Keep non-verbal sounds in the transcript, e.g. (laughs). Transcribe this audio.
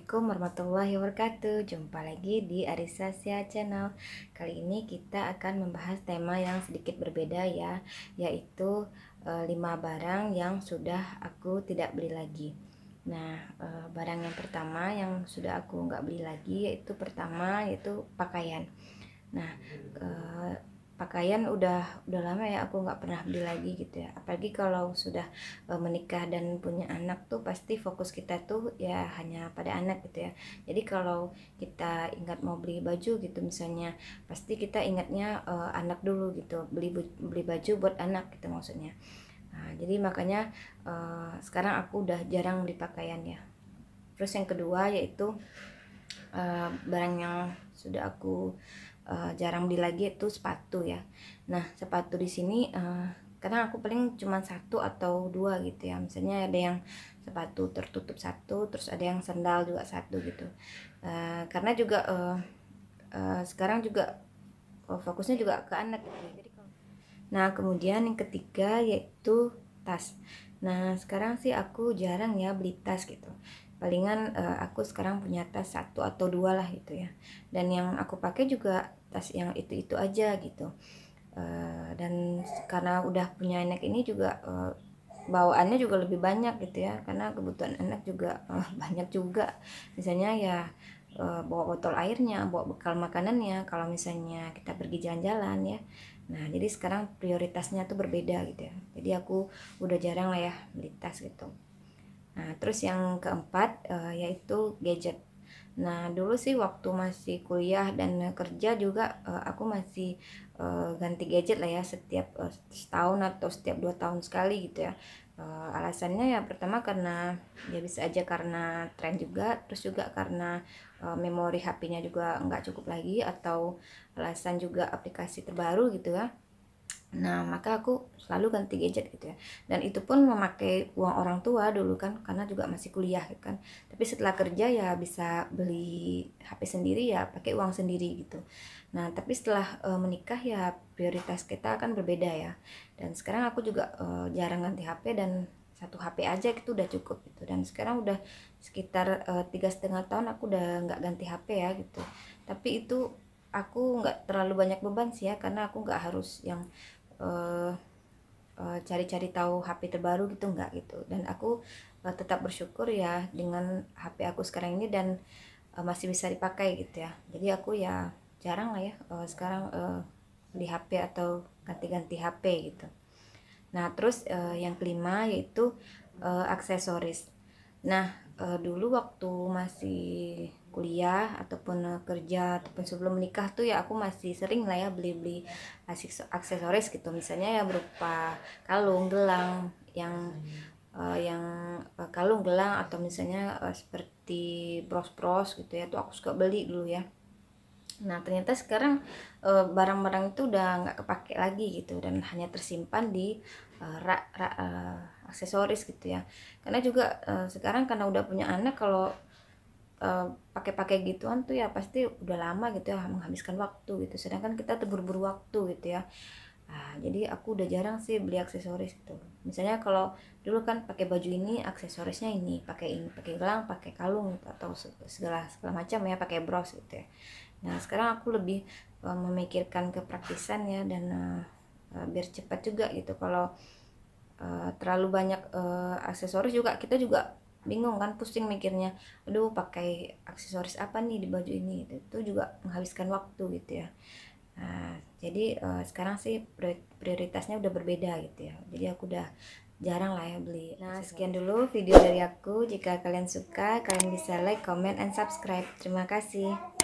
Assalamualaikum warahmatullahi wabarakatuh Jumpa lagi di Arisasya Channel Kali ini kita akan membahas tema yang sedikit berbeda ya Yaitu e, eh, 5 barang yang sudah aku tidak beli lagi Nah e, barang yang pertama yang sudah aku nggak beli lagi Yaitu pertama yaitu pakaian Nah e, pakaian udah udah lama ya aku nggak pernah beli lagi gitu ya apalagi kalau sudah e, menikah dan punya anak tuh pasti fokus kita tuh ya hanya pada anak gitu ya jadi kalau kita ingat mau beli baju gitu misalnya pasti kita ingatnya e, anak dulu gitu beli beli baju buat anak gitu maksudnya nah, jadi makanya e, sekarang aku udah jarang beli pakaian ya terus yang kedua yaitu e, barang yang sudah aku uh, jarang beli lagi itu sepatu ya nah sepatu di sini uh, kadang aku paling cuma satu atau dua gitu ya misalnya ada yang sepatu tertutup satu terus ada yang sendal juga satu gitu uh, karena juga uh, uh, sekarang juga uh, fokusnya juga ke anak gitu. nah kemudian yang ketiga yaitu tas nah sekarang sih aku jarang ya beli tas gitu palingan uh, aku sekarang punya tas satu atau dua lah gitu ya dan yang aku pakai juga tas yang itu-itu aja gitu uh, dan karena udah punya anak ini juga uh, bawaannya juga lebih banyak gitu ya karena kebutuhan anak juga uh, (laughs) banyak juga misalnya ya uh, bawa botol airnya bawa bekal makanannya kalau misalnya kita pergi jalan-jalan ya nah jadi sekarang prioritasnya tuh berbeda gitu ya jadi aku udah jarang lah ya beli tas gitu nah terus yang keempat uh, yaitu gadget Nah, dulu sih waktu masih kuliah dan kerja juga uh, aku masih uh, ganti gadget lah ya setiap uh, setahun atau setiap dua tahun sekali gitu ya. Uh, alasannya ya pertama karena ya bisa aja karena tren juga, terus juga karena uh, memori HP-nya juga nggak cukup lagi atau alasan juga aplikasi terbaru gitu ya. Nah, maka aku selalu ganti gadget gitu ya. Dan itu pun memakai uang orang tua dulu kan karena juga masih kuliah gitu kan. Tapi setelah kerja ya bisa beli HP sendiri ya pakai uang sendiri gitu. Nah, tapi setelah uh, menikah ya prioritas kita akan berbeda ya. Dan sekarang aku juga uh, jarang ganti HP dan satu HP aja itu udah cukup gitu dan sekarang udah sekitar eh, tiga setengah tahun aku udah nggak ganti HP ya gitu tapi itu aku nggak terlalu banyak beban sih ya karena aku nggak harus yang uh, uh, cari-cari tahu HP terbaru gitu enggak gitu dan aku uh, tetap bersyukur ya dengan HP aku sekarang ini dan uh, masih bisa dipakai gitu ya jadi aku ya jarang lah ya uh, sekarang uh, beli HP atau ganti-ganti HP gitu nah terus uh, yang kelima yaitu uh, aksesoris nah uh, dulu waktu masih kuliah ataupun eh, kerja ataupun sebelum menikah tuh ya aku masih sering lah ya beli-beli aksesoris gitu misalnya ya berupa kalung gelang yang uh, yang uh, kalung gelang atau misalnya uh, seperti bros-bros gitu ya tuh aku suka beli dulu ya nah ternyata sekarang barang barang-barang itu udah nggak kepake lagi gitu dan hanya tersimpan di uh, rak rak uh, aksesoris gitu ya karena juga uh, sekarang karena udah punya anak kalau Eh, pakai-pakai uh, gituan tuh ya pasti udah lama gitu ya menghabiskan waktu gitu sedangkan kita terburu-buru waktu gitu ya nah, jadi aku udah jarang sih beli aksesoris gitu misalnya kalau dulu kan pakai baju ini aksesorisnya ini pakai ini pakai gelang pakai kalung gitu, atau segala segala macam ya pakai bros gitu ya nah sekarang aku lebih uh, memikirkan kepraktisan ya dan uh, biar cepat juga gitu kalau uh, terlalu banyak uh, aksesoris juga kita juga bingung kan pusing mikirnya aduh pakai aksesoris apa nih di baju ini itu, itu juga menghabiskan waktu gitu ya nah, jadi uh, sekarang sih prioritasnya udah berbeda gitu ya jadi aku udah jarang lah ya beli nah sekian dulu video dari aku jika kalian suka kalian bisa like comment and subscribe terima kasih